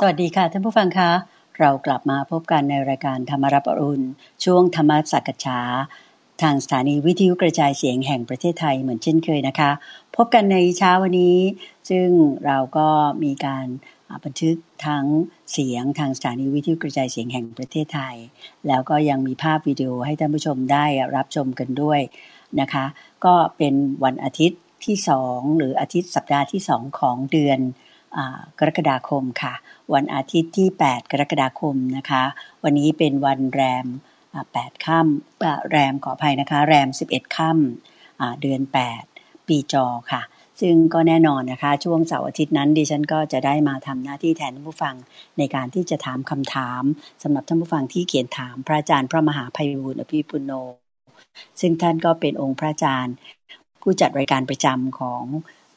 สวัสดีค่ะ ท่านผู้ฟังคะ เรากลับมาพบกันในรายการธรรมรับอรุณช่วงธรรมสักษาทางสถานีวิทยุกระจายเสียงแห่งประเทศไทยเหมือนเช่นเคยนะคะ พบกันในเช้าวันนี้ซึ่งเราก็มีการบันทึกทั้งเสียงทางสถานีวิทยุกระจายเสียงแห่งประเทศไทย แล้วก็ยังมีภาพวิดีโอให้ท่านผู้ชมได้รับชมกันด้วยนะคะ ก็เป็นวันอาทิตย์ที่ 2 หรืออาทิตย์สัปดาห์ที่ 2 ของเดือนกรกฎาคมค่ะ วันอาทิตย์ที่ 8 กรกฎาคมนะคะ วันนี้เป็นวันแรม8ค่ำแรมขออภัยนะคะ แรม 11ค่ำเดือน 8 ปีจอค่ะ ซึ่งก็แน่นอนนะคะ ช่วงเสาร์อาทิตย์นั้น ดิฉันก็จะได้มาทำหน้าที่แทนท่านผู้ฟังในการที่จะถามคำถาม สำหรับท่านผู้ฟังที่เขียนถามพระอาจารย์พระมหาภัยบุลอภิปุโน ซึ่งท่านก็เป็นองค์พระอาจารย์ผู้จัดรายการประจำของ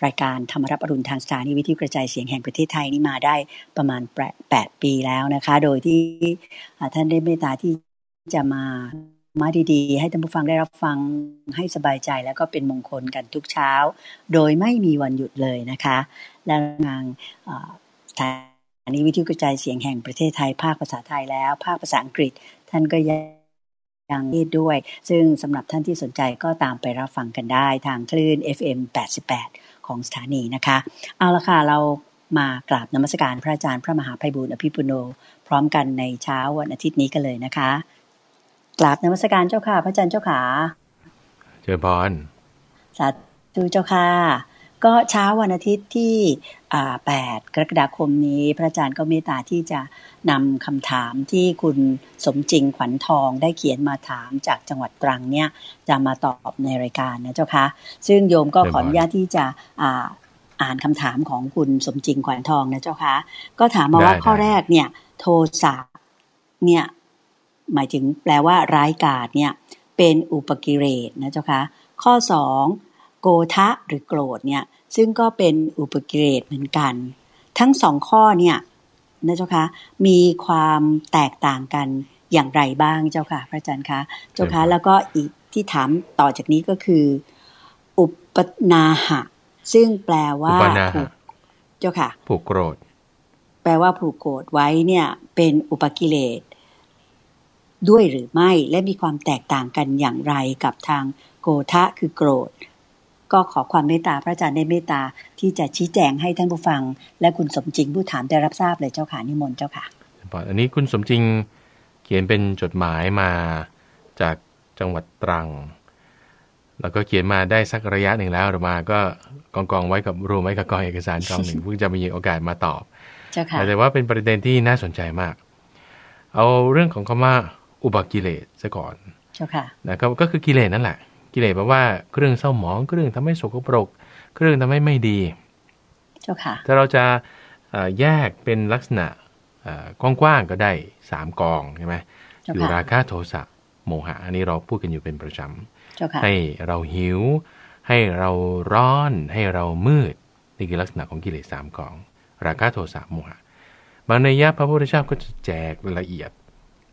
รายการธรรมรับอรุณทางสถานีวิทยุกระจายเสียงแห่งประเทศไทยนี่มาได้ประมาณ8ปีแล้วนะคะ โดยที่ท่านได้เมตตาที่จะมามาดีๆ ให้ท่านผู้ฟังได้รับฟังให้สบายใจแล้วก็เป็นมงคลกันทุกเช้า โดยไม่มีวันหยุดเลยนะคะและทางสถานีวิทยุกระจายเสียงแห่งประเทศไทย ภาคภาษาไทยแล้วภาคภาษาอังกฤษท่านก็ยังยังด้วย ซึ่งสำหรับท่านที่สนใจก็ตามไปรับฟังกันได้ ทางคลื่น FM 88ของสถานีนะคะ เอาละค่ะ เรามากราบนมัสการพระอาจารย์พระมหาไพบุญอภิปุโน พร้อมกันในเช้าวันอาทิตย์นี้กันเลยนะคะกราบนมัสการเจ้าค่ะ พระอาจารย์เจ้าขาเจริญพรสาธุเจ้าค่ะก็เช้าวันอาทิตย์ที่8กรกฎาคมนี้พระอาจารย์ก็เมตตาที่จะนำคำถามที่คุณสมจริงขวัญทอง ได้เขียนมาถามจากจังหวัดตรังเนี่ยจะมาตอบในรายการนะเจ้าคะซึ่งโยมก็ขออนุญาตที่จะอ่านคำถามของคุณสมจริงขวัญทองนะเจ้าคะก็ถามมาว่าข้อแรกเนี่ยโทสะเนี่ยหมายถึงแปลว่าร้ายกาจเนี่ยเป็นอุปกิเลสนะเจ้าคะข้อสองโกทะหรือโกรธเนี่ยซึ่งก็เป็นอุปกรเลเหมือนกัน ทั้งสองข้อเนี่ยนะเจ้าคะมีความแตกต่างกันอย่างไรบ้างเจ้าค่ะ พระอาจารย์คะเจ้าคะแล้วก็อีกที่ถามต่อจากนี้ก็คือ อุปนาหะ ซึ่งแปลว่าผูกเจ้าค่ะผูกโกรธ แปลว่าผูกโกรธไว้เนี่ย เป็นอุปกิเลส ด้วยหรือไม่ และมีความแตกต่างกันอย่างไรกับทาง โกทะคือโกรธก็ขอความเมตตา พระอาจารย์ได้เมตตาที่จะชี้แจงให้ท่านผู้ฟัง และคุณสมจริงผู้ถามได้รับทราบเลยเจ้าค่ะนิมนต์เจ้าค่ะอันนี้คุณสมจริงเขียนเป็นจดหมายมาจากจังหวัดตรัง แล้วก็เขียนมาได้สักระยะหนึ่งแล้ว หรือมาก็กองกองไว้กับรวมไว้กับกองเอกสารกองหนึ่งเพิ่งจะมีโอกาสมาตอบ แต่ว่าเป็นประเด็นที่น่าสนใจมาก เอาเรื่องของคำว่าอุบกิเลสซะก่อนนะครับก็คือกิเลสนั่นแหละกิเลสแปลว่าเครื่องเศร้าหมอง เครื่องทำให้สกปรกเครื่องทำให้ไม่ดีเจ้าค่ะถ้าเราจะแยกเป็นลักษณะกว้างๆก็ได้สามกองใช่ไหมอยู่ราคะโทสะโมหะอันนี้เราพูดกันอยู่เป็นประจำให้เราหิวให้เราร้อนให้เรามืดนี่คือลักษณะของกิเลสสามกอง ราคะโทสะโมหะบางในยะพระพุทธเจ้าก็จะแจกละเอียด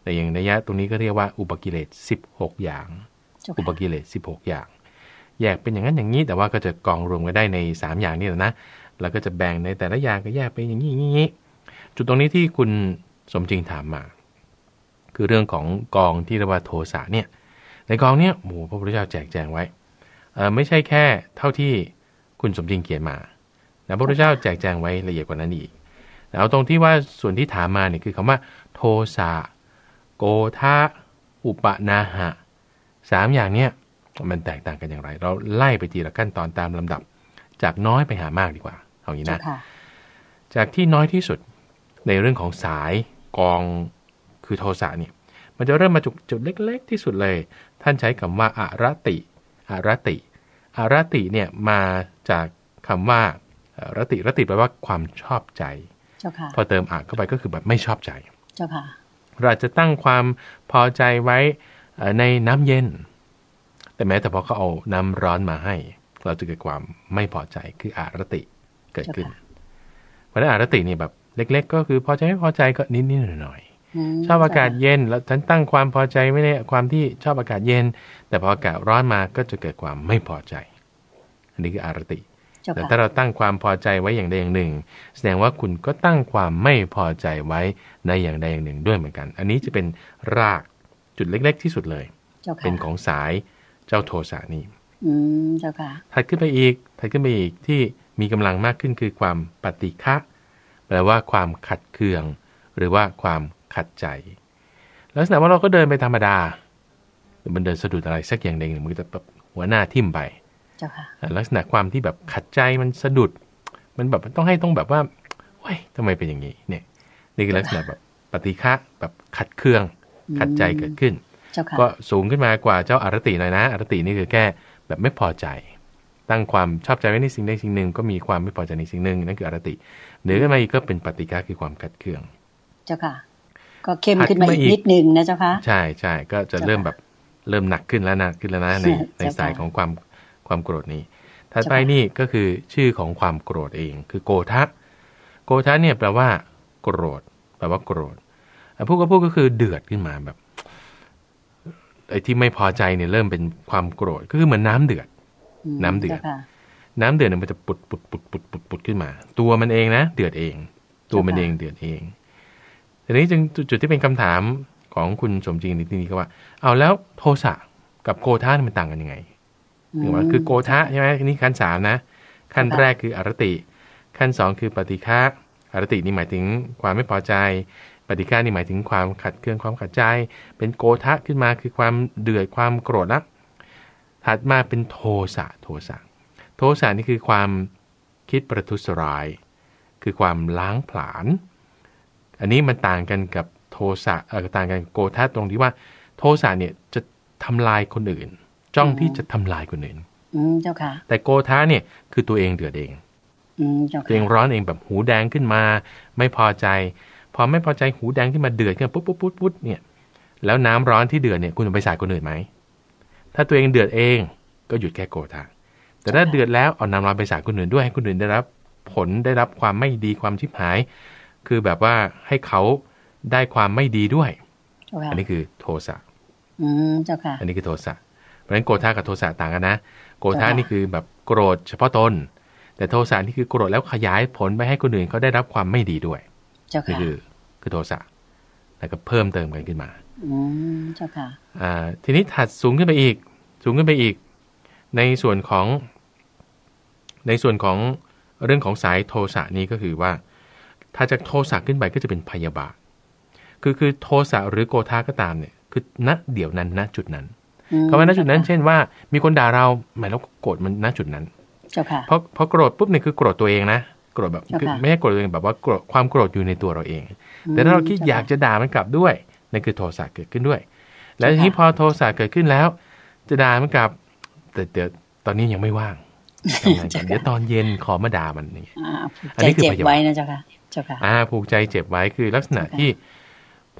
แต่อย่างในยะตรงนี้ก็เรียกว่าอุปกิเลส16 อย่างอุปกิเลสหกอย่าง แยกเป็นอย่างนั้นอย่างนี้ แต่ว่าก็จะกองรวมกันได้ใน3 อย่างนี้แหละนะแล้วก็จะแบ่งในแต่ละอย่างก็แยกไปอย่างนี้อย่างนี้จุดตรงนี้ที่คุณสมจริงถามมา คือเรื่องของกองที่เรียกว่าโทสะเนี่ย ในกองเนี้ยหมู่พระพุทธเจ้าแจกแจงไว้ไม่ใช่แค่เท่าที่คุณสมจริงเขียนมาแต่พระพุทธเจ้าแจกแจงไว้ละเอียดกว่านั้นอีกเอาตรงที่ว่าส่วนที่ถามมาเนี่ยคือคำว่า โทสะโกทะอุปนาหะสามอย่างเนี้ยมันแตกต่างกันอย่างไร เราไล่ไปทีละขั้นตอนตามลำดับ จากน้อยไปหามากดีกว่าเอางี้นะ จากที่น้อยที่สุดในเรื่องของสายกองคือโทสะเนี่ย มันจะเริ่มมาจุดจุดเล็ก ๆ ที่สุดเลย ท่านใช้คำว่าอารติอารติอารติเนี่ยมาจากคำว่ารติรติแปลว่าความชอบใจเจ้าค่ะพอเติมอ่ะเข้าไปก็คือแบบไม่ชอบใจเราจะตั้งความพอใจไว้ในน้ำเย็น แต่แม้แต่พอเขาเอาน้ำร้อนมาให้ เราจะเกิดความไม่พอใจคืออารติเกิดขึ้นเพราะนั้นอารติเนี่ยแบบ เล็ก ๆ ก็คือพอใจไม่พอใจก็นิดๆหน่อยๆชอบอากาศเย็น แล้วฉันตั้งความพอใจไม่ได้ความที่ชอบอากาศเย็น แต่พออากาศร้อนมาก็จะเกิดความไม่พอใจ อันนี้คืออารติแต่ถ้าเราตั้งความพอใจไว้อย่างใดอย่างหนึ่ง แสดงว่าคุณก็ตั้งความไม่พอใจไว้ในอย่างใดอย่างหนึ่งด้วยเหมือนกัน อันนี้จะเป็นรากจุดเล็ก ๆ ที่สุดเลย เป็นของสายเจ้าโทสะนี้ถัดขึ้นไปอีกถัดขึ้นไปอีกที่มีกำลังมากขึ้นคือความปฏิฆะ แปลว่าความขัดเคือง หรือว่าความขัดใจ ลักษณะว่าเราก็เดินไปธรรมดาหรือมันเดินสะดุดอะไรสักอย่างหนึ่งมันก็จะแบบหัวหน้าทิ่มไปลักษณะความที่แบบขัดใจมันสะดุด มันแบบต้องให้ต้องแบบว่าเฮ้ยทำไมเป็นอย่างนี้ เนี่ย นี่คือลักษณะแบบปฏิฆะแบบขัดเคืองขัดใจเกิดขึ้นก็สูงขึ้นมากว่าเจ้าอารติหน่อยนะอารตินี่คือแค่แบบไม่พอใจ ตั้งความชอบใจไว้ในสิ่งใดสิ่งหนึ่ง ก็มีความไม่พอใจในสิ่งหนึ่งนั่นคืออารติเหนือขึ้นมาอีกก็เป็นปฏิกะคือความขัดเคือง เจ้าค่ะ ก็เข้มขึ้นมาอีกนิดนึงนะเจ้าค่ะใช่ใช่ก็จะเริ่มแบบเริ่มหนักขึ้นแล้วหนักขึ้นแล้วนะในในสายของความความโกรธนี้ ถัดไปนี่ก็คือชื่อของความโกรธเอง คือโกทะโกทะเนี่ยแปลว่าโกรธแปลว่าโกรธพูดก็พูดก็คือเดือดขึ้นมาแบบไอ้ที่ไม่พอใจเนี่ยเริ่มเป็นความโกรธก็คือเหมือนน้าเดือดน้ำเดือดน้ำเดือดเนี่ยมันจะปุดปุดปุดปุดปุดปุดขึ้นมา ตัวมันเองนะเดือดเอง ตัวมันเองเดือดเองทีนี้จึงจุดที่เป็นคำถามของคุณสมจริงในที่นี้ก็ว่า เอาแล้วโทสะกับโกธามันต่างกันยังไงถึงว่า คือโกธาใช่ไหมนี่ขั้นสามนะขั้นแรกคืออรติ ขั้นสองคือปฏิฆะอรตินี่หมายถึงความไม่พอใจปฏิฆานี่หมายถึงความขัดเคืองความขัดใจ เป็นโกทะขึ้นมาคือความเดือดความโกรธนะถัดมาเป็นโทสะโทสะ โทสะนี่คือความคิดประทุษร้าย คือความล้างผลาญอันนี้มันต่างกันกับโทสะต่างกันโกทะตรงที่ว่า โทสะเนี่ยจะทำลายคนอื่น จ้องที่จะทำลายคนอื่นเจ้าค่ะ แต่โกทะเนี่ย คือตัวเองเดือดเองตัวเองร้อนเองแบบหูแดงขึ้นมา ไม่พอใจความไม่พอใจหูแดงที่มาเดือดขึ้นปุ๊บปุ๊บปุ๊บปุ๊บเนี่ย แล้วน้ำร้อนที่เดือดเนี่ยคุณจะไปสาดคนอื่นไหมถ้าตัวเองเดือดเองก็หยุดแก้โกรธาแต่ถ้าเดือดแล้ว เอาน้ำร้อนไปสาดคนอื่นด้วยให้คนอื่นได้รับ ผลได้รับความไม่ดีความชิบหาย คือแบบว่าให้เขาได้ความไม่ดีด้วย อันนี้คือโทสะอืมเจ้าค่ะอันนี้คือโทสะเพราะฉะนั้นโกธากับโทสะต่างกันนะโกธานี่คือแบบโกรธเฉพาะตนแต่โทสะนี่คือโกรธแล้วขยายผลไปให้คนอื่นเขาได้รับความไม่ดีด้วยจ้าค่ะคือคือโทสะแล้วก็เพิ่มเติมกันขึ้นมาอืมเจ้าค่ะอ่า ทีนี้ถัดสูงขึ้นไปอีก สูงขึ้นไปอีก ในส่วนของ ในส่วนของเรื่องของสายโทสะนี้ก็คือว่า ถ้าจากโทสะขึ้นไปก็จะเป็นพยาบาทคือคือโทสะหรือโกธาก็ตามเนี่ยคือณเดี๋ยวนั้นณจุดนั้นคำว่าณจุดนั้น เช่นว่า มีคนด่าเราหมายแล้วโกรธมันณจุดนั้นเพราะพอโกรธปุ๊บเนี่ยคือโกรธตัวเองนะโกรธแบบไม่ให้โกรธตัวเองแบบว่าความโกรธอยู่ในตัวเราเอง แต่ถ้าเราคิดอยากจะด่ามันกลับด้วย นั่นคือโทสะเกิดขึ้นด้วย แล้วทีนี้พอโทสะเกิดขึ้นแล้ว จะด่ามันกลับ แต่เดี๋ยวตอนนี้ยังไม่ว่างเดี๋ยวตอนเย็นขอมาด่ามันอย่างเงี้ยอันนี้คือเจ็บไว้นะเจ้าค่ะเจ้าค่ะ อ่า ผูกใจเจ็บไว้คือลักษณะที่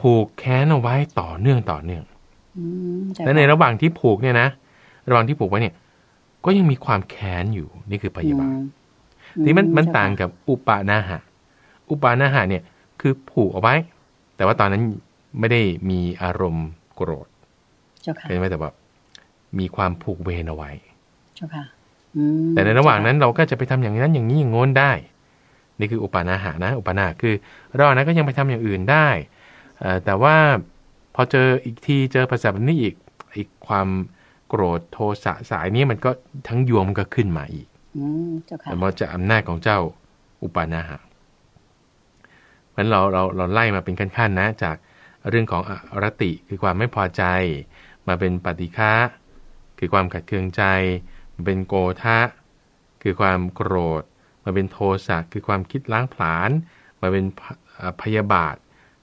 ผูกแค้นเอาไว้ต่อเนื่องต่อเนื่องและในระหว่างที่ผูกเนี่ยนะ ระหว่างที่ผูกไว้เนี่ย ก็ยังมีความแค้นอยู่นี่คือพยาบาลที่มันมันต่างกับอุปาณาหะ อุปาณาหะเนี่ยคือผูกเอาไว้ แต่ว่าตอนนั้นไม่ได้มีอารมณ์โกรธใช่ไหมแต่แบบมีความผูกเวรเอาไว้แต่ในระหว่างนั้นเราก็จะไปทำอย่างนั้นอย่างนี้อย่างโน้นได้ นี่คืออุปานาหะนะ อุปานาคือเรานนั้นก็ยังไปทำอย่างอื่นได้ แต่ว่าพอเจออีกที เจอภาษาแบบนี้อีกอีกความโกรธโทสะสายนี้มันก็ทั้งยวงมก็ขึ้นมาอีกแต่มาจะอำนาจของเจ้าอุปาณาหะเพราะเราเราเราไล่มาเป็นขั้นๆนะ จากเรื่องของอรติคือความไม่พอใจ มาเป็นปฏิฆะคือความขัดเคืองใจ มาเป็นโกธะคือความโกรธ มาเป็นโทสะคือความคิดล้างผลาญมาเป็นพยาบาท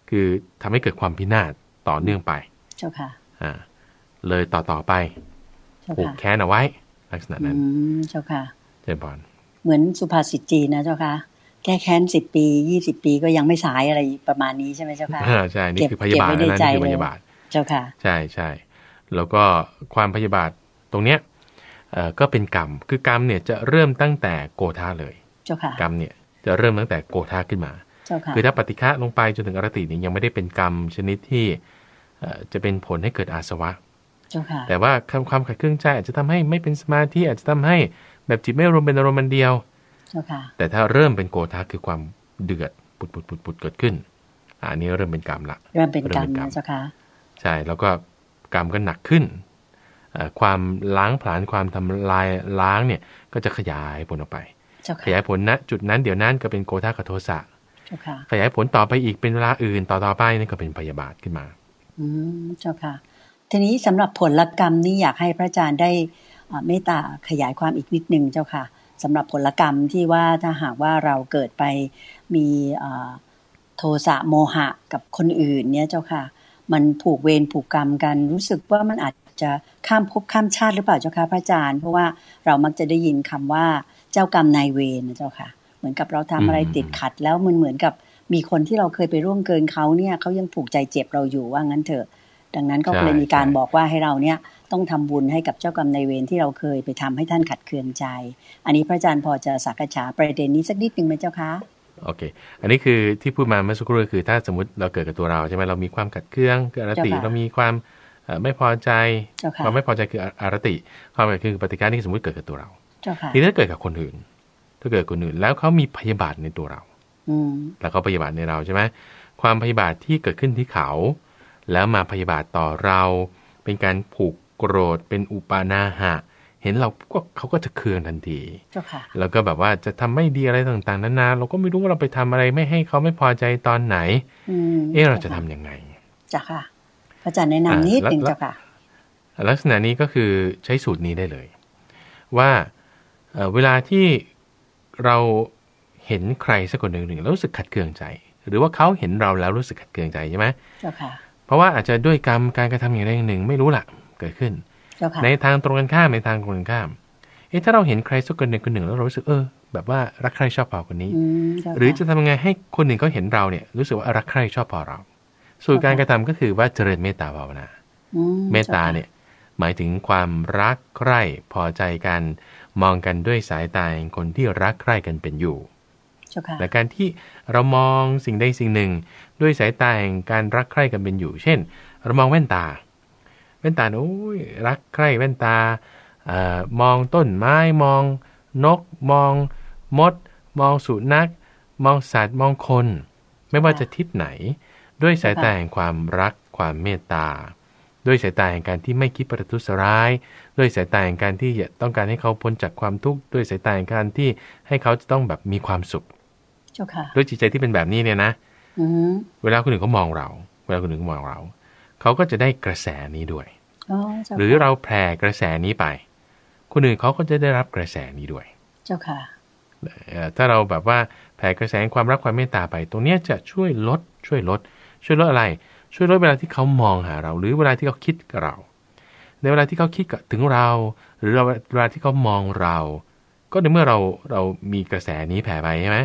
คือทำให้เกิดความพินาศต่อเนื่องไป เจ้าค่ะ อ่า เลยต่อต่อไปผูกแค้นเอาไว้ ลักษณะนั้นเจ้าค่ะเจบอนเหมือนสุภาษิตจีนนะเจ้าค่ะแก้แค้นสิบปียี่สิบปีก็ยังไม่สายอะไรประมาณนี้ใช่ไหมเจ้าค่ะใช่ นี่คือพยาบาลนั่คือพยาบาลเจ้าค่ะ ใช่ใช่ แล้วก็ความพยาบาทตรงเนี้ยก็เป็นกรรม คือกรรมเนี่ยจะเริ่มตั้งแต่โกธาเลย เจ้าค่ะ กรรมเนี่ยจะเริ่มตั้งแต่โกธาขึ้นมา เจ้าค่ะ คือถ้าปฏิฆะลงไปจนถึงอรติเนี่ยยังไม่ได้เป็นกรรมชนิดที่จะเป็นผลให้เกิดอาสวะ เจ้าค่ะ แต่ว่าความขัดเครื่องใจอาจจะทำให้ไม่เป็นสมาธิอาจจะทำให้แบบจิตไม่รวมเป็นอารมณ์มันเดียว แต่ถ้าเริ่มเป็นโกธาคือความเดือด ปุดปุดปุดปุดเกิดขึ้น อันนี้เริ่มเป็นกรรมละ เริ่มเป็นกรรมนะเจ้าค่ะ ใช่แล้วก็กรรมก็หนักขึ้น ความล้างผลาญความทำลายล้างเนี่ยก็จะขยายผลออกไป ขยายผลณจุดนั้นเดี๋ยวนั้นก็เป็นโกธากับโทสะขยายผลต่อไปอีกเป็นเวลาอื่นต่อต่อไปนี่ก็เป็นพยาบาทขึ้นมา อืมเจ้าค่ะ ทีนี้สำหรับผลกรรมนี่อยากให้พระอาจารย์ได้เมตตาขยายความอีกนิดนึงเจ้าค่ะสำหรับผลกรรมที่ว่าถ้าหากว่าเราเกิดไปมีโทสะโมหะกับคนอื่นเนี่ยเจ้าค่ะ มันผูกเวรผูกกรรมกันรู้สึกว่ามันอาจจะข้ามภพข้ามชาติหรือเปล่าเจ้าค่ะพระอาจารย์เพราะว่าเรา มักจะได้ยินคำว่าเจ้ากรรมนายเวรนะเจ้าค่ะ เหมือนกับเราทำอะไรติดขัด แล้วมันเหมือนกับมีคนที่เราเคยไปร่วงเกินเขาเนี่ยเขายังผูกใจเจ็บเราอยู่ว่างั้นเถอะ ดังนั้นก็เลยมีการบอกว่าให้เราเนี่ยต้องทำบุญให้กับเจ้ากรรมนายเวรที่เราเคยไปทำให้ท่านขัดเคืองใจ อันนี้พระอาจารย์พอจะสักษาประเด็นนี้สักนิดหนึ่งไหมเจ้าคะ โอเค อันนี้คือที่พูดมาเมื่อสักครู่คือ ถ้าสมมติเราเกิดกับตัวเราใช่ไหมเรามีความขัดเคืองคืออารติเรามีความไม่พอใจ ความไม่พอใจคืออารติ ความขัดเคืองปฏิการที่สมมติเกิดกับตัวเราทีนี้ถ้าเกิดกับคนอื่น ถ้าเกิดคนอื่น แล้วเขามีพยาบาทในตัวเราแล้วเขาพยาบาทในเราใช่ไหมความพยาบาทที่เกิดขึ้นที่เขา แล้วมาพยาบาทต่อเราเป็นการผูกโกรธเป็นอุปานาหะ เห็นเราก็เขาก็จะเคืองทันทีแล้วก็แบบว่าจะทำไม่ดีอะไรต่างๆนานาเราก็ไม่รู้ว่าเราไปทำอะไร ไม่ให้เขาไม่พอใจตอนไหนเออเราจะทํำยังไงจ้ะค่ะ พระอาจารย์แนะนำนิดเนึงจ้ะค่ะ ลักษณะนี้ก็คือใช้สูตรนี้ได้เลย ว่าเวลาที่เราเห็นใครสักคนหนึ่งหนึ่งรู้สึกขัดเคืองใจ หรือว่าเขาเห็นเราแล้วรู้สึกขัดเคืองใจใช่ไหมเจ้าค่ะ เพราะว่าอาจจะด้วยกรรมการกระทำอย่างใดอย่างหนึ่ง ไม่รู้ละิดขึ้น ในทางตรงกันข้ามในทางตรงกันข้ามเอ๊ะถ้าเราเห็นใครสักคนหนึ่งคนหนึ่งแล้วเรารู้สึกเออ แบบว่ารักใครชอบพอคนนี้หรือจะทำยังไงให้คนหนึ่งเขาเห็นเราเนี่ยรู้สึกว่ารักใครชอบพอเรา สูตรการกระทำก็คือว่าเจริญเมตตาภาวนาเมตตาเนี่ยหมายถึงความรักใคร่พอใจกัน มองกันด้วยสายตาคนที่รักใคร่กันเป็นอยู่และการที่เรามองสิ่งใดสิ่งหนึ่งด้วยสายตาแห่งการรักใคร่กันเป็นอยู่ เช่น เรามองแว่นตาแว่นตาโอ้ยรักใคร่แว่นตาอมองต้นไม้มองนกมองมด มองสุนัขมองสัตว์มองคน ไม่ว่าจะทิศไหน ด้วยสายตาแห่งความรักความเมตตา ด้วยสายตาแห่งการที่ไม่คิดประทุษร้าย ด้วยสายตาแห่งการที่ต้องการให้เขาพ้นจากความทุกข์ด้วยสายตาแห่งการที่ให้เขาจะต้องแบบมีความสุขด้วยจิตใจที่เป็นแบบนี้เนี่ยนะเวลาคนอื่นเขามองเรา เวลาคนอื่นึ่งมองเราเขาก็จะได้กระแสนี้ด้วยหรือเราแผ่กระแสนี้ไป คนอื่นเขาก็จะได้รับกระแสนี้ด้วย เจ้าค่ะ ถ้าเราแบบว่าแผ่กระแสความรักความเมตตาไป ตรงนี้จะช่วยลด ช่วยลด ช่วยลดอะไร ช่วยลดเวลาที่เขามองหาเรา หรือเวลาที่เขาคิดกับเรา ในเวลาที่เขาคิดถึงเรา หรือเวลาที่เขามองเรา ก็ในเมื่อเราเรามีกระแสนี้แผ่ไปใช่ไหม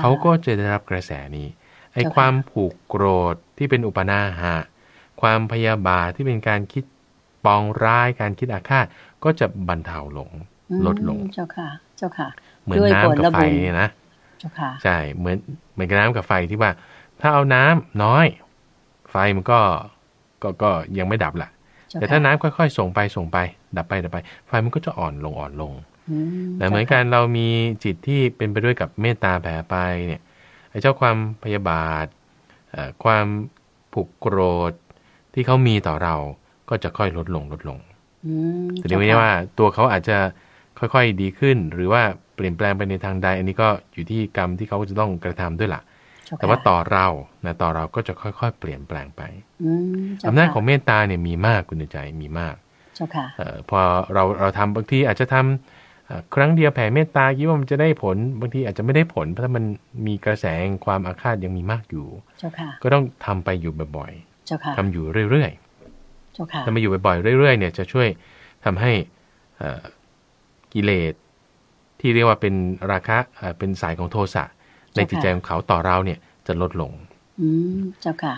เขาก็จะได้รับกระแสนี้ ไอ้ความผูกโกรธที่เป็นอุปนาหะความพยาบาทที่เป็นการคิดปองร้ายการคิดอาฆาต ก็จะบรรเทาลงลดลงเจ้าค่ะ เจ้าค่ะ เหมือนน้ำกับไฟนะเจ้าค่ะใช่เหมือนเหมือนกับน้ำกับไฟที่ว่า ถ้าเอาน้ำน้อย ไฟมันก็ก็ก็ยังไม่ดับแหละแต่ถ้าน้ำค่อยๆ ส่งไปส่งไป ดับไปดับไป ไฟมันก็จะอ่อนลงอ่อนลงแต่เหมือนกันเรามีจิตที่เป็นไปด้วยกับเมตตาแผ่ไปเนี่ยไอ้เจ้าความพยาบาทความผูกโกรธที่เขามีต่อเราก็จะค่อยลดลงลดลงแต่เมียได้ว่าตัวเขาอาจจะค่อย ๆดีขึ้นหรือว่าเปลี่ยนแปลงไปในทางใด อันนี้ก็อยู่ที่กรรมที่เขาจะต้องกระทำด้วยละ่ะ แต่ว่าต่อเรานะต่อเราก็จะค่อยๆเปลี่ยนแปลงไปอำนาจของเมตตาเนี่ยมีมากคุณใจมีมากพอเราเราทำบางทีอาจจะทำครั้งเดียวแผ่เมตตาคิดว่ามันจะได้ผลบางทีอาจจะไม่ได้ผลเพราะถ้ามันมีกระแสความอาฆาตยังมีมากอยู่ก็ต้องทำไปอยู่บ่อยๆทำอยู่เรื่อยๆทำมาอยู่บ่อยๆ เรื่อยๆ เนี่ยจะช่วยทำให้กิเลสที่เรียกว่าเป็นราคะเป็นสายของโทสะในจิตใจของเขาต่อเราเนี่ยจะลดลง อืมเจ้าค่ะ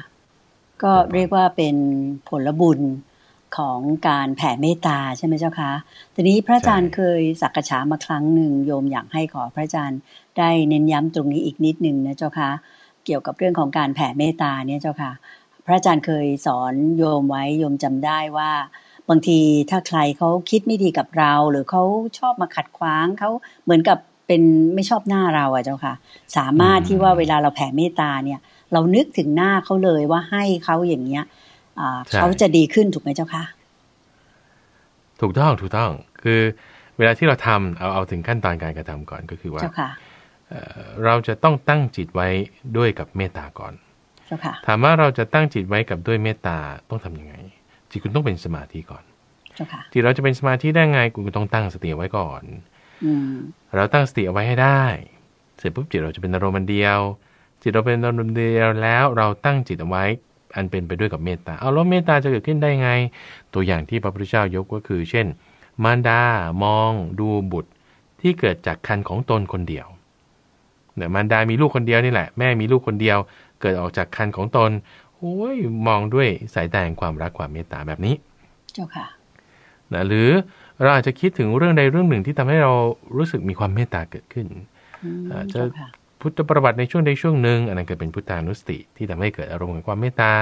ก็เรียกว่าเป็นผลบุญของการแผ่เมตตาใช่ไหมเจ้าคะทีนี้พระอาจารย์เคยสักฉามาครั้งหนึ่งโยมอยากให้ขอพระอาจารย์ได้เน้นย้ำตรงนี้อีกนิดหนึ่งนะเจ้าคะเกี่ยวกับเรื่องของการแผ่เมตตาเนี่ยเจ้าค่ะระอาจารย์เคยสอนโยมไว้โยมจำได้ว่าบางทีถ้าใครเขาคิดไม่ดีกับเรา หรือเขาชอบมาขัดขวางเขาเหมือนกับเป็นไม่ชอบหน้าเราอะเจ้าค่ะ สามารถที่ว่าเวลาเราแผ่เมตตาเนี่ย เรานึกถึงหน้าเขาเลยว่าให้เขาอย่างเนี้ยเขาจะดีขึ้นถูกไหมเจ้าค่ะถูกต้องถูกต้องคือเวลาที่เราทำเอาเอาถึงขั้นตอนการกระทำก่อนก็คือว่าเราจะต้องตั้งจิตไว้ด้วยกับเมตตาก่อนถามว่าเราจะตั้งจิตไว้กับด้วยเมตตาต้องทํำยังไง จิตคุณต้องเป็นสมาธิก่อนจิตเราจะเป็นสมาธิได้ไงคุณต้องตั้งสติไว้ก่อนเราตั้งสติเอาไว้ให้ได้ เสร็จปุ๊บจิตเราจะเป็นอารมณ์เดียว จิตเราเป็นอารมณ์เดียวแล้วเราตั้งจิตเอาไว้ อันเป็นไปด้วยกับเมตตาเอาแล้วเมตตาจะเกิดขึ้นได้ไง ตัวอย่างที่พระพุทธเจ้ายกก็คือ เช่น มารดามอง ดูบุตรที่เกิดจากคันของตนคนเดียวเนี่ยมารดา มีลูกคนเดียวนี่แหละแม่มีลูกคนเดียวเกิดออกจากคันของตนโอ้ยมองด้วยสายตาแห่งความรัก ความเมตตาแบบนี้ เจ้าค่ะนะหรือเราอาจจะคิดถึงเรื่องใดเรื่องหนึ่งที่ทำให้เรารู้สึกมีความเมตตาเกิดขึ้นจะพุทธประวัติในช่วงใดช่วงหนึ่ง อันนั้นเกิดเป็นพุทธานุสติที่ทำให้เกิดอารมณ์ของความเมตตา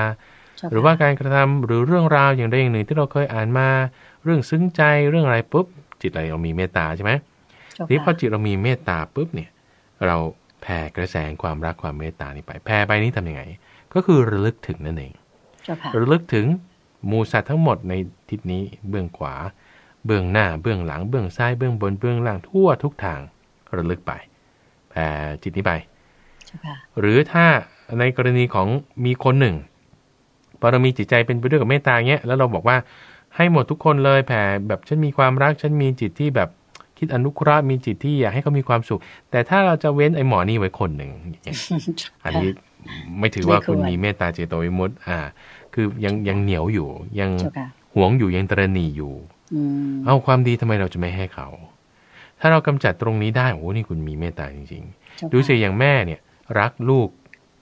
หรือว่าการกระทำหรือเรื่องราวอย่างใดอย่างหนึ่งที่เราเคยอ่านมา เรื่องซึ้งใจเรื่องอะไรปุ๊บจิตเรามีเมตตาใช่ไหมที้พอจิตเรามีเมตตาปุ๊บ เนี่ย เราแผ่กระแสความรักความเมตตานี้ไป แผ่ไปนี้ทํำยังไง ก็คือระลึกถึงนั่นเองระลึกถึงมูสัตว์ทั้งหมดในทิศนี้เบื้องขวา เบื้องหน้าเบื้องหลังเบื้องซ้ายเบื้องบนเบื้องล่างทั่วทุกทาง ระลึกไปแผ่จิตนี้ไปหรือถ้าในกรณีของมีคนหนึ่งพอเรามีจิตใจเป็นไปด้วยกับเมตตาเงี้ยแล้วเราบอกว่าให้หมดทุกคนเลยแผ่แบบฉันมีความรักฉันมีจิตที่แบบคิดอนุเคราะห์มีจิตที่อยากให้เขามีความสุข แต่ถ้าเราจะเว้นไอ้หมอนี่ไว้คนหนึ่ง อันนี้ไม่ถือว่าคุณมีเมตตาเจโตวิมุตต์อ่า คือยังยังเหนียวอยู่ ยังห่วงอยู่ยังตรณีอยู่เอาความดีทำไมเราจะไม่ให้เขา ถ้าเรากำจัดตรงนี้ได้ โอ้นี่คุณมีเมตตาจริงๆดูสิอย่างแม่เนี่ย รักลูก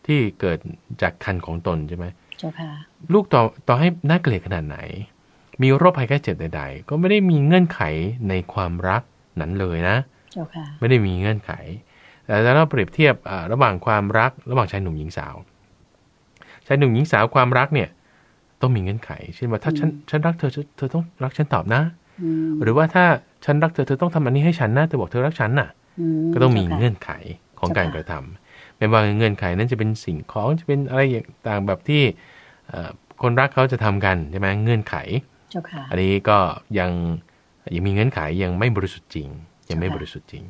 ที่เกิดจากคันของตนใช่ไหมลูกต่อต่อให้น่าเกลียดขนาดไหน มีโรคภัยแค่เจ็บใด ๆ ก็ไม่ได้มีเงื่อนไขในความรักนั้นเลยนะไม่ได้มีเงื่อนไข แต่ถ้าเราเปรียบเทียบระหว่างความรัก ระหว่างชายหนุ่มหญิงสาวชายหนุ่มหญิงสาวความรักเนี่ย ต้องมีเงื่อนไขเช่นว่าถ้าฉันฉันรักเธอเธอต้องรักฉันตอบนะ หรือว่าถ้าฉันรักเธอเธอต้องทำอันนี้ให้ฉันนะเธอบอกเธอรักฉันน่ะก็ต้องมีเงื่อนไขของการกระทำไม่ว่าเงื่อนไขนั้นจะเป็นสิ่งของจะเป็นอะไรอย่างต่างแบบที่คนรักเขาจะทำกันใช่ไหมเงื่อนไขอันนี้ก็ยังยังมีเงื่อนไขยังไม่บริสุทธิ์จริงยังไม่บริสุทธิ์จริง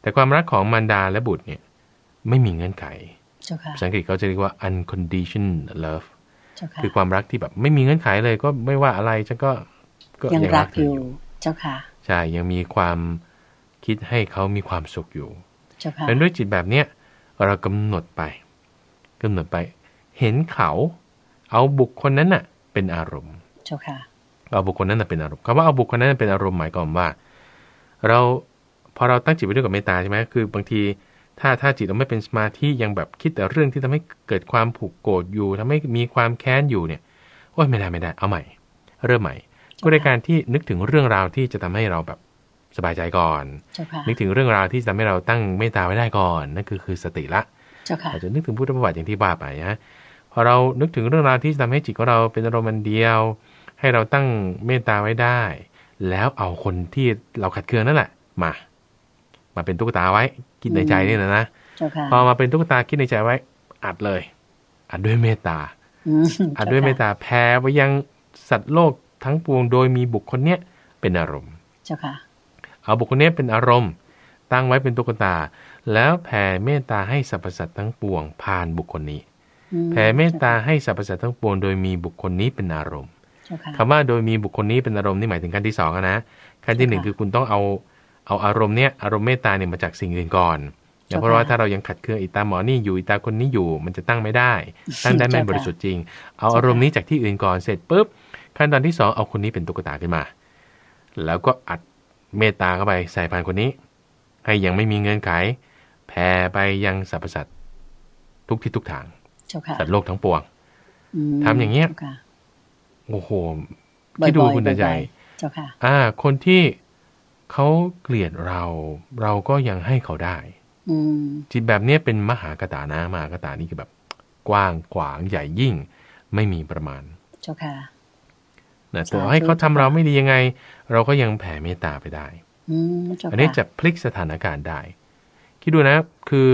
แต่ความรักของมารดาและบุตรเนี่ย ไม่มีเงื่อนไขภาษาอังกฤษเขาจะเรียกว่า unconditioned love คือความรักที่แบบ ไม่มีเงื่อนไขเลยก็ไม่ว่าอะไรฉันก็ก็ยังรักอยู่เจ้าค่ะใช่ยังมีความคิดให้เขามีความสุขอยู่เป็นด้วยจิตแบบเนี้ยเรากำหนดไป กำหนดไป เห็นเขาเอาบุคคลนั้นน่ะ เป็นอารมณ์เจ้าค่ะเอาบุคคลนั้นเป็นอารมณ์คำว่าเอาบุคคลนั้นเป็นอารมณ์หมายความว่า เราพอเราตั้งจิตไว้ด้วยกับเมตตาใช่ไหม คือบางทีถ้าถ้าจิตเราไม่เป็นสมาธิยังแบบคิดแต่เรื่องที่ทำให้เกิดความผูกโกรธอยู่ ทำให้มีความแค้นอยู่เนี่ยโอ้ยไม่ได้ไม่ได้เอาใหม่ เริ่มใหม่ ก็ในการที่นึกถึงเรื่องราวที่จะทำให้เราแบบสบายใจก่อนนึกถึงเรื่องราวที่จะทำให้เราตั้งเมตตาไว้ได้ก่อนนั่นคือคือสติละอาจจะนึกถึงพุทธประวัติอย่างที่บ้าไปนะพอเรานึกถึงเรื่องราวที่จะทำให้จิตของเราเป็นอารมณ์เดียวให้เราตั้งเมตตาไว้ได้ แล้วเอาคนที่เราขัดเคืองนั่นแหละมามาเป็นตุ๊กตาไว้คิดในใจนี่นะนะพอมาเป็นตุ๊กตาคิดในใจไว้อัดเลยอัดด้วยเมตตาอัดด้วยเมตตาแพ้ไปยังสัตว์โลกทั้งปวงโดยมีบุคคลเนี้ยเป็นอารมณ์เจ้าค่ะเอาบุคคลเนี้ยเป็นอารมณ์ ตั้งไว้เป็นตุ๊กตา แล้วแผ่เมตตาให้สรรพสัตว์ทั้งปวงผ่านบุคคลนี้แผ่เมตตาให้สรรพสัตว์ทั้งปวงโดยมีบุคคลนี้เป็นอารมณ์คำว่าโดยมีบุคคลนี้เป็นอารมณ์นี่หมายถึงขั้นที่สองนะขั้นที่หนึ่งคือคุณต้องเอา เอาอารมณ์เนี้ย อารมณ์เมตตาเนี่ยมาจากสิ่งอื่นก่อนเพราะว่าถ้าเรายังขัดเคืองอิตาหมอนี่อยู่อิตาคนนี้อยู่ มันจะตั้งไม่ได้ ตั้งได้ไม่บริสุทธิ์จริง เอาอารมณ์นี้จากที่อื่นก่อนเสร็จปุ๊บขั้นตอนที่สองเอาคนนี้เป็นตุ๊กตาขึ้นมา แล้วก็อัดเมตตาเข้าไป ใส่ผ่านคนนี้ ให้ยังไม่มีเงินไขแผ่ไปยังสรรพสัตว์ทุกที่ทุกทางสัตว์โลกทั้งปวงทำอย่างเงี้ยโอ้โหที่ดูคุณตาใหญ่เจ้าค่ะอ่า คนที่เขาเกลียดเราเราก็ยังให้เขาได้ อืจิตแบบเนี้ยเป็นมหากตานะมหากตานี่คือแบบ กว้างขวางใหญ่ยิ่ง ไม่มีประมาณ เจ้าค่ะนะต่อให้เขาทำเราไม่ดียังไง เราก็ยังแผ่เมตตาไปได้อันนี้จะพลิกสถานการณ์ได้คิดดูนะ คือ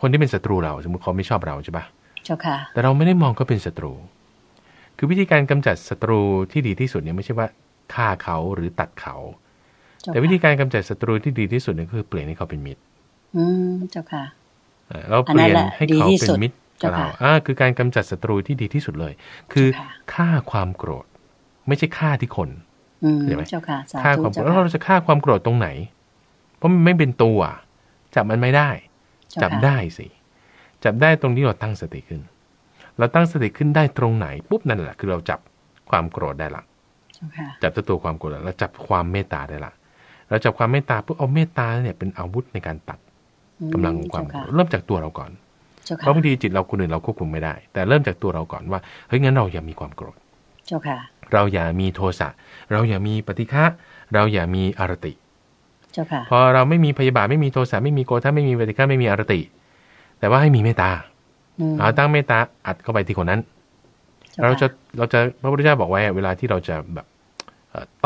คนที่เป็นศัตรูเรา สมมติเขาไม่ชอบเราใช่ปะเจ้าค่ะ แต่เราไม่ได้มองก็เป็นศัตรูคือวิธีการกำจัดศัตรูที่ดีที่สุดเนี่ยไม่ใช่ว่าฆ่าเขาหรือตัดเขา แต่วิธีการกำจัดศัตรูที่ดีที่สุดเนี่ยคือเปลี่ยนให้เขาเป็นมิตร อืมเจ้าค่ะเราเปลี่ยนให้เขาเป็นมิตรกับเราอ่าคือการกำจัดศัตรูที่ดีที่สุดเลย คือฆ่าความโกรธ ไม่ใช่ฆ่าที่คนเห็นไหมฆ่าความโกรธแล้วเราจะฆ่าความโกรธตรงไหน เพราะมันไม่เป็นตัวจับมันไม่ได้ จับได้สิจับได้ตรงที่เราตั้งสติขึ้นเราตั้งสติขึ้นได้ตรงไหนปุ๊บนั่นแหละคือเราจับความโกรธได้ละ okay. จับตัวความโกรธแล้วจับความเมตตาได้ละเราจับความเมตตาปุ๊บเอาเมตตาเนี่ยเป็นอาวุธในการตัด กำลังความเริ่มจากตัวเราก่อนเพราะบางทีจิตเราคนอื่นเราควบคุมไม่ได้ แต่เริ่มจากตัวเราก่อน ว่าเฮ้ยงั้นเราอย่ามีความโกรธเราอย่ามีโทสะเราอย่ามีปฏิฆะเราอย่ามีอารติพอเราไม่มีพยาบาทไม่มีโทสะไม่มีโกธาไม่มีปฏิฆะไม่มีอารติ แต่ว่าให้มีเมตตาเราตั้งเมตตาอัดเข้าไปที่คนนั้น เราจะ เราจะพระพุทธเจ้าบอกไว้ เวลาที่เราจะแบบ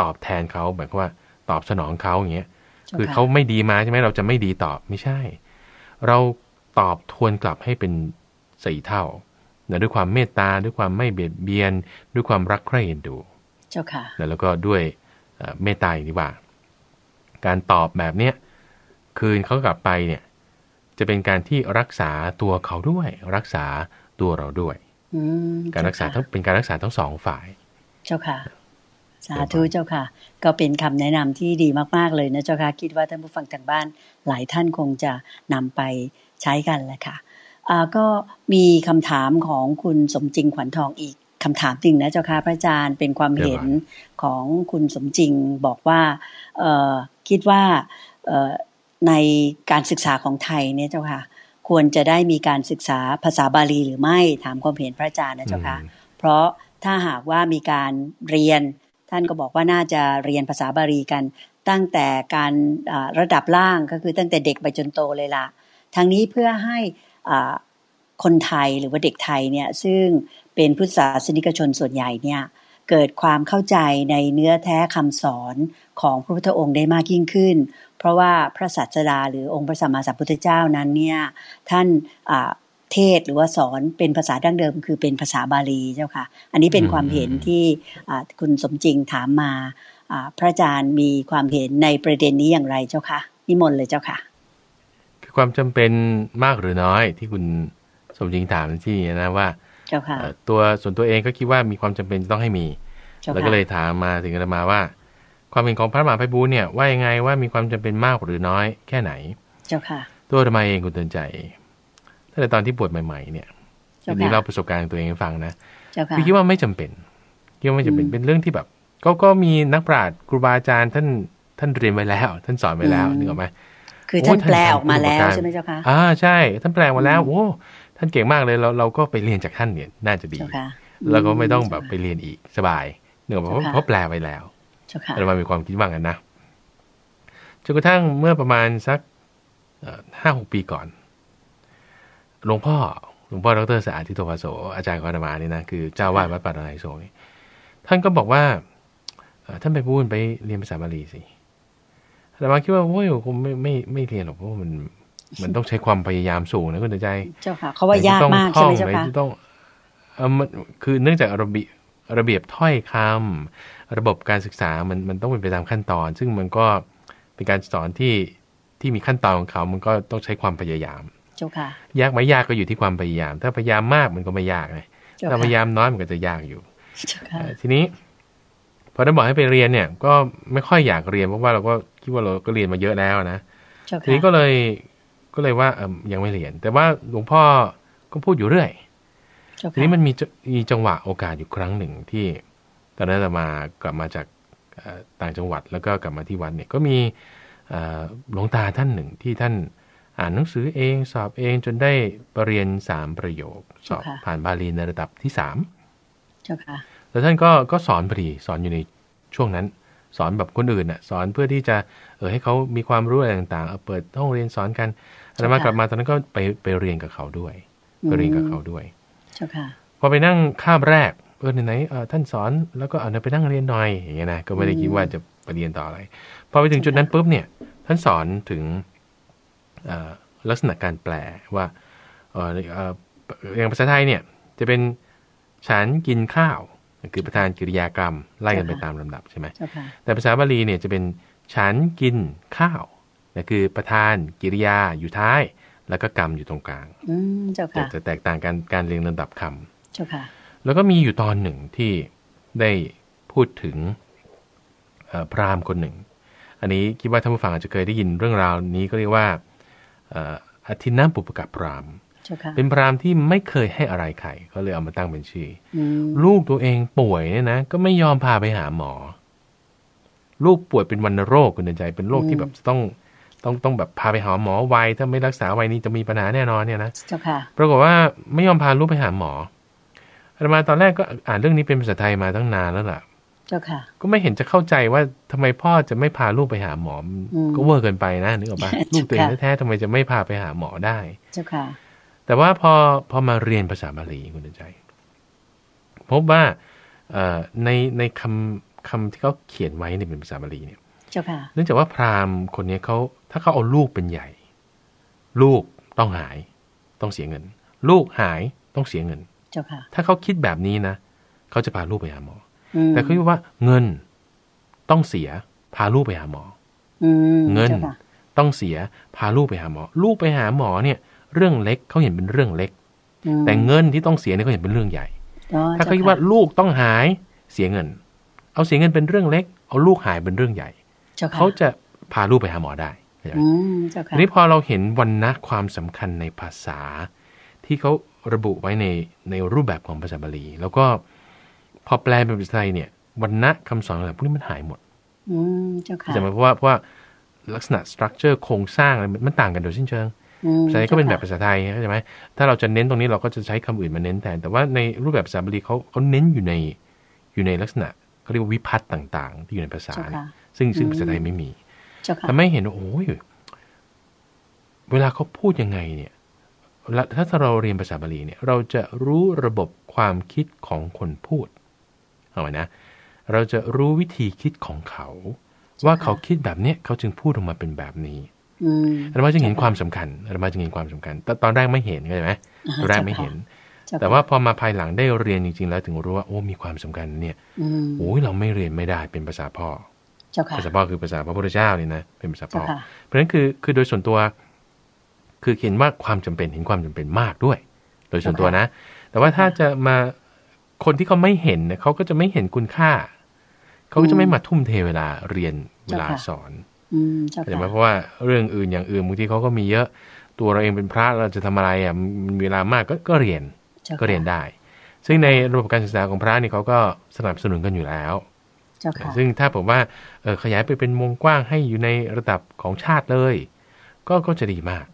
ตอบแทนเขาแบบว่าตอบสนองเขาอย่างเงี้ย คือเขาไม่ดีมาใช่ไหมเราจะไม่ดีตอบไม่ใช่ เราตอบทวนกลับให้เป็นสี่เท่านยด้วยความเมตตาด้วยความไม่เบียดเบียนด้วยความรักใคร่เอ็นดูเจ้าค่ะ แล้วก็ด้วยเมตตาอย่างที้ว่า การตอบแบบเนี้ยคืนเขากลับไปเนี่ยจะเป็นการที่รักษาตัวเขาด้วย รักษาตัวเราด้วยการรักษาต้องเป็นการรักษาทั้งสองฝ่าย เจ้าค่ะ สาธุเจ้าค่ะ ก็เป็นคำแนะนำที่ดีมากๆเลยนะเจ้าค่ะ คิดว่าท่านผู้ฟังทางบ้านหลายท่านคงจะนำไปใช้กันแหละค่ะก็มีคำถามของคุณสมจริงขวัญทองอีกคำถามจริงนะเจ้าค่ะพระอาจารย์เป็นความเห็นของคุณสมจริง บอกว่าคิดว่าในการศึกษาของไทยเนี่ยเจ้าค่ะควรจะได้มีการศึกษาภาษาบาลีหรือไม่ถามความเห็นพระอาจารย์นะเจ้าค่ะเพราะถ้าหากว่ามีการเรียน ท่านก็บอกว่าน่าจะเรียนภาษาบาลีกัน ตั้งแต่การระดับล่างก็คือตั้งแต่เด็กไปจนโตเลยละ่ะ ทั้งนี้เพื่อให้คนไทยหรือว่าเด็กไทยเนี่ยซึ่งเป็นพุทธศาสนิกชนส่วนใหญ่เนี่ย เกิดความเข้าใจในเนื้อแท้คำสอนของพระพุทธองค์ได้มากยิ่งขึ้นเพราะว่าพระศัสดาหรือองค์พระสัมมาสัมพุทธเจ้านั้นเนี่ยท่านเทศหรือว่าสอนเป็นภาษาดั้งเดิมคือเป็นภาษาบาลีเจ้าค่ะ อันนี้เป็นความเห็นที่คุณสมจริงถามมาพระอาจารย์มีความเห็นในประเด็นนี้อย่างไรเจ้าค่ะนิมนต์เลยเจ้าค่ะคือความจำเป็นมากหรือน้อยที่คุณสมจริงถามที่นี่นะว่าตัวส่วนตัวเองก็คิดว่ามีความจำเป็นต้องให้มีแล้วก็เลยถามมาถึงอาตมาว่าความเห็นของพระมหาไพบูลเนี่ยว่ายังไงว่ามีความจำเป็นมากหรือน้อยแค่ไหน เจ้าค่ะ ตัวธรรมเองคุณเตือนใจ้แต่ตอนที่ปวดใหม่ ๆ เนี่ยอันนี้เราประสบการณ์ตัวเองฟังนะคือคิดว่าไม่จำเป็นคิดว่าไม่จำเป็นเป็นเรื่องที่แบบ ก็ก็มีนักปราชญ์ครูบาอาจารย์ท่านท่านเรียนไว้แล้ว ท่านสอนไว้แล้วนึกออกไหมคือท่านแปลออกมาแล้วใช่ไหมเจ้าค่ะอ่า ใช่ ท่านแปลมาแล้วโอ้ ท่านเก่งมากเลยเรา เราก็ไปเรียนจากท่านเนี่ย น่าจะดีเราก็ไม่ต้องแบบไปเรียนอีกสบายเนื่องจากเพราะแปลไว้แล้วอาตมามีความคิดว่างั้นนะ จนกระทั่งเมื่อประมาณสักห้าหกปีก่อนหลวงพ่อ หลวงพ่อดรสะอาดทิโตภาโส อาจารย์ขอนมานี่นะคือเจ้าวาดวัดป่าดอนไหโซนี่ท่านก็บอกว่าท่านไปพูดไปเรียนภาษาบาลีสิาตมาคิดว่าโอ้ยผมไม่ไม่ไม่เรียนหรอกเพราะมันมันต้องใช้ความพยายามสูงนะคุณใจ เจ้าค่ะ เขาว่ายากมากใช่ไหมเจ้าค่ะต้อง คือเนื่องจากระเบียบระเบียบถ้อยคำระบบการศึกษามันมันต้องเป็นไปตามขั้นตอน ซึ่งมันก็เป็นการสอนที่ที่มีขั้นตอนของเขา มันก็ต้องใช้ความพยายามเจ้าค่ะ ยากไหมยากก็อยู่ที่ความพยายาม ถ้าพยายามมากมันก็ไม่ยากเลยถ้าพยายามน้อยมันก็จะยากอยู่จค่ะ ทีนี้ พอท่านบอกให้ไปเรียนเนี่ย ก็ไม่ค่อยอยากเรียนเพราะว่าเราก็คิดว่าเราก็เรียนมาเยอะแล้วนะทีนี้ก็เลยก็เลยว่าเออยังไม่เรียน แต่ว่าหลวงพ่อก็พูดอยู่เรื่อยทีนี้มันมีมีจังหวะโอกาสอยู่ครั้งหนึ่งที่ตอนนั้นเรามากลับมาจากต่างจังหวัดแล้วก็กลับมาที่วัดเนี่ยก็มีหลวงตาท่านหนึ่งที่ท่านอ่านหนังสือเองสอบเองจนได้ปรริญญาสามประโยค สอบผ่านบาลีในระดับที่สามแล้วท่านก็ก็สอนพอดีสอนอยู่ในช่วงนั้น สอนแบบคนอื่นน่ะสอนเพื่อที่จะเออให้เขามีความรู้อะไรต่างๆเอาเปิดห้องเรียนสอนกันอ้วมากลับมาตอนนั้นก็ไปไปเรียนกับเขาด้วยไปเรียนกับเขาด้วยเจ้าค่ะพอไปนั่งคาบแรกเออไหนๆท่านสอนแล้วก็เอาไปนั่งเรียนหน่อยอย่างเงี้ยนะก็ไม่ได้คิดว่าจะไปเรียนต่ออะไรพอไปถึงจุดนั้นปุ๊บเนี่ยท่านสอนถึงลักษณะการแปลว่าอย่างภาษาไทยเนี่ยจะเป็นฉันกินข้าวคือประธานกิริยากรรมไล่กันไปตามลำดับใช่ไหมแต่ภาษาบาลีเนี่ยจะเป็นฉันกินข้าวนคือประธานกิริยาอยู่ท้าย แล้วก็กรรมอยู่ตรงกลางจะแตกต่างกันการเรียงลำดับคำแล้วก็มีอยู่ตอนหนึ่งที่ได้พูดถึงพราหมณ์คนหนึ่ง อันนี้คิดว่าท่านผู้ฟังอาจจะเคยได้ยินเรื่องราวนี้ก็เรียกว่าอธินาปุปกับพราหมณ์เป็นพราหมณ์ที่ไม่เคยให้อะไรใครก็เลยเอามาตั้งเป็นชื่อลูกตัวเองป่วยเนี่ยนะก็ไม่ยอมพาไปหาหมอ ลูกป่วยเป็นวันโรคคุณนใจเป็นโรคที่แบบต้องต้องต้องแบบพาไปหาหมอไวถ้าไม่รักษาไวนี้จะมีปัญหาแน่นอนเนี่ยนะปรากฏว่าไม่ยอมพาลูกไปหาหมออาตมาตอนแรกก็อ่านเรื่องนี้เป็นภาษาไทยมาตั้งนานแล้วล่ะก็ไม่เห็นจะเข้าใจว่าทำไมพ่อจะไม่พาลูกไปหาหมอ ก็เวอร์เกินไปนะนึกออกปะลูกตัวเองแท้ๆทำไมจะไม่พาไปหาหมอได้ เจ้าค่ะ แต่ว่าพอพอมาเรียนภาษาบาลีคุณใจ พบว่าในในคำคำที่เขาเขียนไว้ในเป็นภาษาบาลีเนี่ยเนื่องจากว่าพราหมณ์คนนี้เขาถ้าเขาเอาลูกเป็นใหญ่ ลูกต้องหายต้องเสียเงิน ลูกหายต้องเสียเงินจ้าค่ะถ้าเขาคิดแบบนี้นะเขาจะพาลูกไปหาหมอแต่เขาคิดว่าเงินต้องเสียพาลูกไปหาหมอเงินต้องเสียพาลูกไปหาหมอ ลูกไปหาหมอเนี่ย เรื่องเล็กเขาเห็นเป็นเรื่องเล็กแต่เงินที่ต้องเสียเนี่ยเขาเห็นเป็นเรื่องใหญ่ถ้าเขาคิดว่าลูกต้องหายเสียเงิน เอาเสียเงินเป็นเรื่องเล็กเอาลูกหายเป็นเรื่องใหญ่เขาจะพาลูกไปหาหมอได้ทีนี้พอเราเห็นวันนะความสำคัญในภาษาที่เขาระบุไว้ในในรูปแบบของภาษาบาลีแล้วก็พอแปลเป็นภาษาไทย เนี่ยวันณะคำสอนอะไรพวกนี้มันหายหมดอจ่ะหมาเพราะว่าเพราะว่าลักษณะสตรัคเจอร์โครงสร้างอะไรมันต่างกันโดยสิ้นเชิงภาษาไทยก็เป็นแบบภาษาไทยเข้าใจไหมถ้าเราจะเน้นตรงนี้เราก็จะใช้คำอื่นมาเน้นแทน แต่ว่าในรูปแบบภาษาบาลีเขาเขาเน้นอยู่ในอยู่ในลักษณะเขาเรียกว่าวิพัตต่าง ๆ ที่อยู่ในภาษา ซึ่งซึ่งภาษาไทยไม่มีทำให้เห็นว่าโอ้ยเวลาเขาพูดยังไงเนี่ยถ้าเราเรียนภาษาบาลีเนี่ย เราจะรู้ระบบความคิดของคนพูดเอาไว้นะเราจะรู้วิธีคิดของเขา ว่าเขาคิดแบบเนี้ย เขาจึงพูดออกมาเป็นแบบนี้อาตมาจึงเห็นความสำคัญอาตมาจึงเห็นความสำคัญแต่ตอนแรกไม่เห็นใช่ไหมตอนแรกไม่เห็น แต่ว่าพอมาภายหลังได้เรียนจริง ๆ แล้วถึงรู้ว่าโอ้มีความสำคัญ เนี่ยโอ้ยเราไม่เรียนไม่ได้เป็นภาษาพ่อภาษาพ่อคือภาษาพระพุทธเจ้าเียนะเป็นภาษาพ่อเพราะฉะนั้นคือคือโดยส่วนตัวคือเห็นว่าความจำเป็นเห็นความจำเป็นมากด้วย โดยส่วนตัวนะ แต่ว่าถ้าจะมาคนที่เขาไม่เห็นเนี่ยเขาก็จะไม่เห็นคุณค่า เขาก็จะไม่มาทุ่มเทเวลาเรียนเวลาสอนแต่เพราะว่าเรื่องอื่นอย่างอื่นบางทีเขาก็มีเยอะ ตัวเราเองเป็นพระเราจะทำอะไรอ่ะมเวลามากก็ก็เรียนก็เรียนได้ ซึ่งในระบบการศึกษาของพระนี่เขาก็สนับสนุนกันอยู่แล้ว ซึ่งถ้าผมว่าขยายไปเป็นวงกว้างให้อยู่ในระดับของชาติเลย ก็ก็จะดีมาก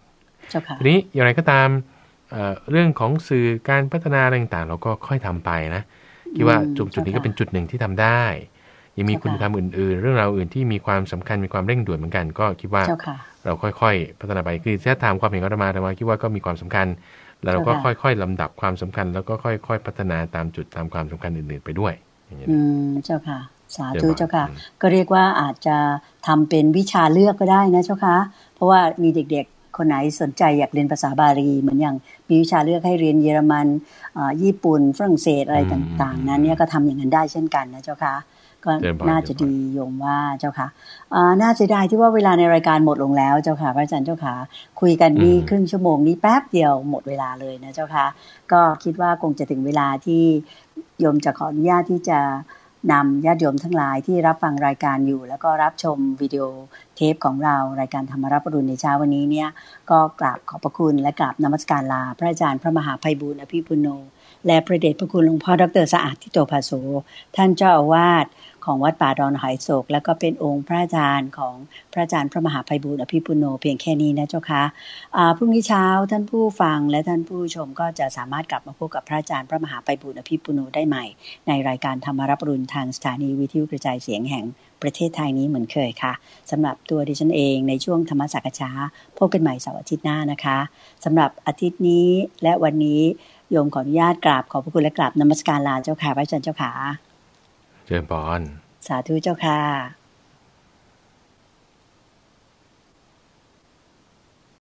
ทีนี้อย่างไรก็ตามเรื่องของสื่อการพัฒนาต่างๆ เราก็ค่อยทำไปนะคิดว่าจุดจุดนี้ก็เป็นจุดหนึ่งที่ทำได้ ยังมีคุณธรรมอื่น ๆ เรื่องราวอื่นที่มีความสำคัญมีความเร่งด่วนเหมือนกัน ก็คิดว่า เราค่อย ๆ พัฒนาไปคือถ้าถามความเห็นก็ธรรมาธรรมาคิดว่าก็มีความสำคัญแล้วเราก็ค่อยๆ ลำดับความสำคัญแล้วก็ค่อยๆ พัฒนาตามจุดตามความสำคัญอื่นๆ ไปด้วยอืมเจ้าค่ะสาธุเจ้าค่ะก็เรียกว่าอาจจะทำเป็นวิชาเลือกก็ได้นะเจ้าค่ะเพราะว่ามีเด็กคนไหนสนใจอยากเรียนภาษาบาลีเหมือนอย่างมีวิชาเลือกให้เรียนเยอรมัน ญี่ปุ่นฝรั่งเศสอะไรต่าง ๆ นั้นเนี่ยก็ทำอย่างนั้นได้เช่นกันนะเจ้าค่ะก็น่าจะดีโยมว่าเจ้าค่ะ น่าเสียดายที่ว่าเวลาในรายการหมดลงแล้วเจ้าค่ะพระอาจารย์เจ้าค่ะ คุยกันนี่ครึ่งชั่วโมงนี้แป๊บเดียวหมดเวลาเลยนะเจ้าค่ะก็คิดว่าคงจะถึงเวลาที่โยมจะขออนุญาตที่จะนำญาติโยมทั้งหลายที่รับฟังรายการอยู่ แล้วก็รับชมวิดีโอเทปของเรารายการธรรมรับปรุณในเช้าวันนี้เนี่ยก็กราบขอบพระคุณและกราบนมัสการลา พระอาจารย์พระมหาภัยบุญอภิปุโน และพระเดชพระคุณหลวงพ่อดรสะอาดทิโตภาโสท่านเจ้าอาวาสของวัดป่าดอนหอยโศก แล้วก็เป็นองค์พระอาจารย์ของพระอาจารย์พระมหาภัยบุรอภิปุโนเพียงแค่นี้นะเจ้าคะะพรุ่งนี้เช้าท่านผู้ฟังและท่านผู้ชมก็จะสามารถกลับมาพบกับพระอาจารย์ พระมหาภัยบุรอภิปุโนได้ใหม่ ในรายการธรรมรับรุณทางสถานีวิทยุกระจายเสียงแห่ง ประเทศไทยนี้เหมือนเคยค่ะสำหรับตัวดิฉันเองในช่วงธรรมศักช้าพบกันใหม่เสาร์อาทิตย์หน้านะคะสำหรับอาทิตย์นี้ และวันนี้โยมขออนุญาตกราบขอพระคุณและกราบนมัสการลาเจ้าค่ะพระอาจารย์เจ้าค่ะเจริญพรสาธุเจ้าค่ะ